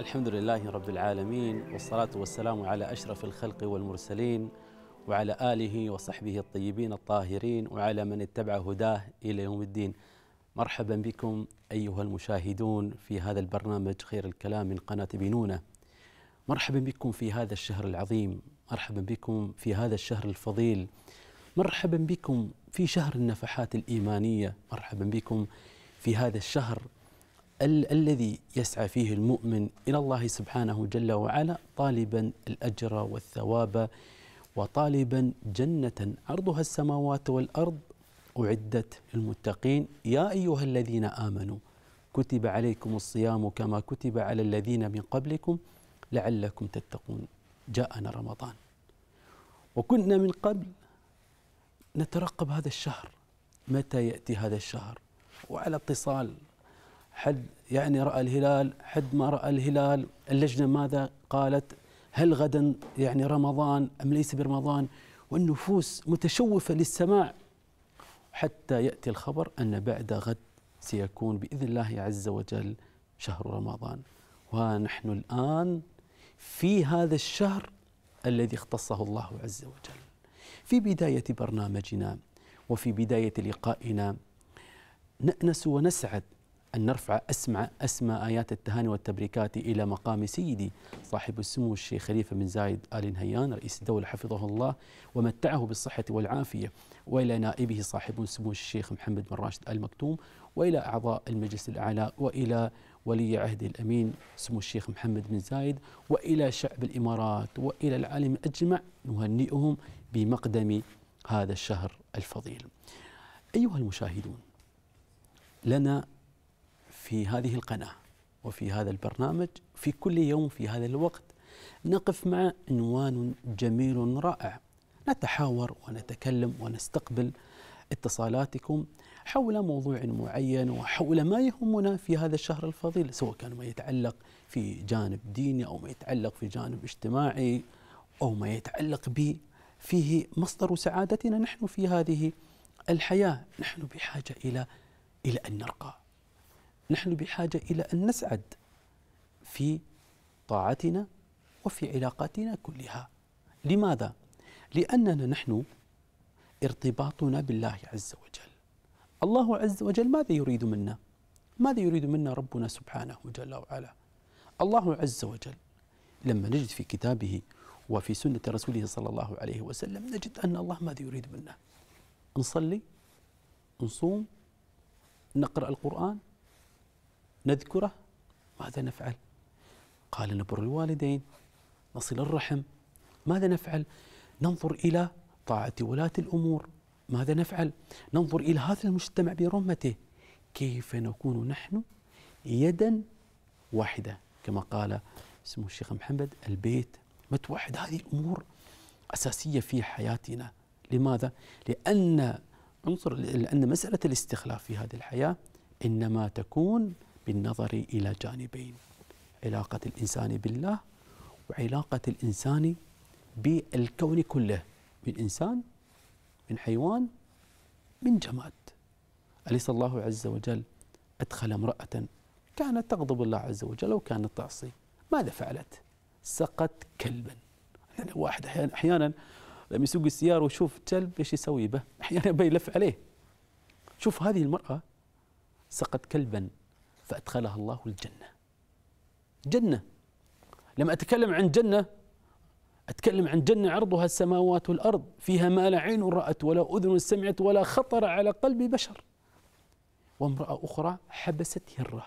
الحمد لله رب العالمين والصلاة والسلام على أشرف الخلق والمرسلين وعلى آله وصحبه الطيبين الطاهرين وعلى من اتبع هداه إلى يوم الدين مرحبا بكم أيها المشاهدون في هذا البرنامج خير الكلام من قناة بنونة مرحبا بكم في هذا الشهر العظيم مرحبا بكم في هذا الشهر الفضيل مرحبا بكم في شهر النفحات الإيمانية مرحبا بكم في هذا الشهر ال الذي يسعى فيه المؤمن الى الله سبحانه جل وعلا طالبا الاجر والثواب وطالبا جنه عرضها السماوات والارض اعدت للمتقين يا ايها الذين امنوا كتب عليكم الصيام كما كتب على الذين من قبلكم لعلكم تتقون جاءنا رمضان وكنا من قبل نترقب هذا الشهر متى ياتي هذا الشهر وعلى اتصال حد يعني رأى الهلال حد ما رأى الهلال اللجنة ماذا قالت هل غدا يعني رمضان أم ليس برمضان والنفوس متشوفة للسماع حتى يأتي الخبر أن بعد غد سيكون بإذن الله عز وجل شهر رمضان ونحن الآن في هذا الشهر الذي اختصه الله عز وجل في بداية برنامجنا وفي بداية لقائنا نأنس ونسعد أن نرفع أسمع أسمى آيات التهاني والتبريكات إلى مقام سيدي صاحب السمو الشيخ خليفة بن زايد آل نهيان رئيس الدولة حفظه الله ومتعه بالصحة والعافية وإلى نائبه صاحب السمو الشيخ محمد بن راشد آل مكتوم وإلى أعضاء المجلس الأعلى وإلى ولي عهد الأمين سمو الشيخ محمد بن زايد وإلى شعب الإمارات وإلى العالم أجمع نهنئهم بمقدم هذا الشهر الفضيل أيها المشاهدون لنا في هذه القناه وفي هذا البرنامج في كل يوم في هذا الوقت نقف مع عنوان جميل رائع نتحاور ونتكلم ونستقبل اتصالاتكم حول موضوع معين وحول ما يهمنا في هذا الشهر الفضيل سواء كان ما يتعلق في جانب ديني او ما يتعلق في جانب اجتماعي او ما يتعلق ب فيه مصدر سعادتنا نحن في هذه الحياه، نحن بحاجه الى الى ان نرقى نحن بحاجة إلى أن نسعد في طاعتنا وفي علاقاتنا كلها لماذا؟ لأننا نحن ارتباطنا بالله عز وجل الله عز وجل ماذا يريد منا؟ ماذا يريد منا ربنا سبحانه جل وعلا؟ الله عز وجل لما نجد في كتابه وفي سنة رسوله صلى الله عليه وسلم نجد أن الله ماذا يريد منا؟ نصلي نصوم نقرأ القرآن نذكره ماذا نفعل قال نبر الوالدين نصل الرحم ماذا نفعل ننظر إلى طاعة ولاة الأمور ماذا نفعل ننظر إلى هذا المجتمع برمته كيف نكون نحن يدا واحدة كما قال اسمه الشيخ محمد البيت متوحد هذه الأمور أساسية في حياتنا لماذا؟ لأن عنصر لأن مسألة الاستخلاف في هذه الحياة إنما تكون بالنظر إلى جانبين علاقة الإنسان بالله وعلاقة الإنسان بالكون كله من إنسان من حيوان من جماد أليس الله عز وجل أدخل امرأة كانت تغضب الله عز وجل وكانت تعصي ماذا فعلت سقت كلبا يعني واحد أحيانا, أحيانا لما يسوق السيارة ويشوف كلب ايش يسوي به أحيانا يلف عليه شوف هذه المرأة سقت كلبا فأدخلها الله الجنة جنة لما أتكلم عن جنة أتكلم عن جنة عرضها السماوات والأرض فيها ما لا عين رأت ولا أذن سمعت ولا خطر على قلب بشر وامرأة أخرى حبست هرة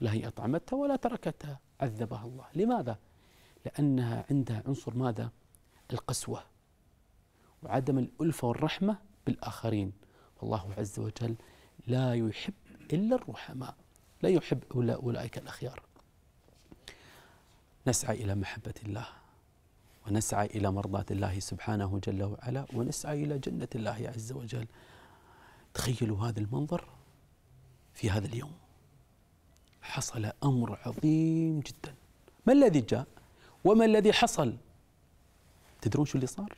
لا هي أطعمتها ولا تركتها عذبها الله لماذا؟ لأنها عندها عنصر ماذا؟ القسوة وعدم الألفة والرحمة بالآخرين والله عز وجل لا يحب إلا الرحماء لا يحب أولئك الأخيار نسعى إلى محبة الله ونسعى إلى مرضاة الله سبحانه جل وعلا ونسعى إلى جنة الله عز وجل تخيلوا هذا المنظر في هذا اليوم حصل أمر عظيم جدا ما الذي جاء وما الذي حصل تدرون شو اللي صار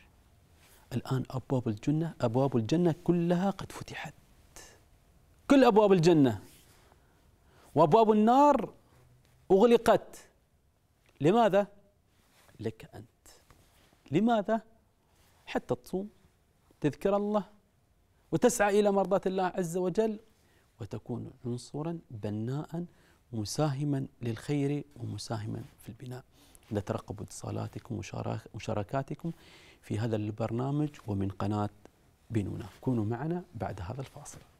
الآن أبواب الجنة أبواب الجنة كلها قد فتحت كل أبواب الجنة وأبواب النار أغلقت لماذا؟ لك أنت لماذا؟ حتى تصوم تذكر الله وتسعى إلى مرضاة الله عز وجل وتكون عنصرا بناء مساهما للخير ومساهما في البناء نترقب اتصالاتكم ومشاركاتكم في هذا البرنامج ومن قناة بنونا كونوا معنا بعد هذا الفاصل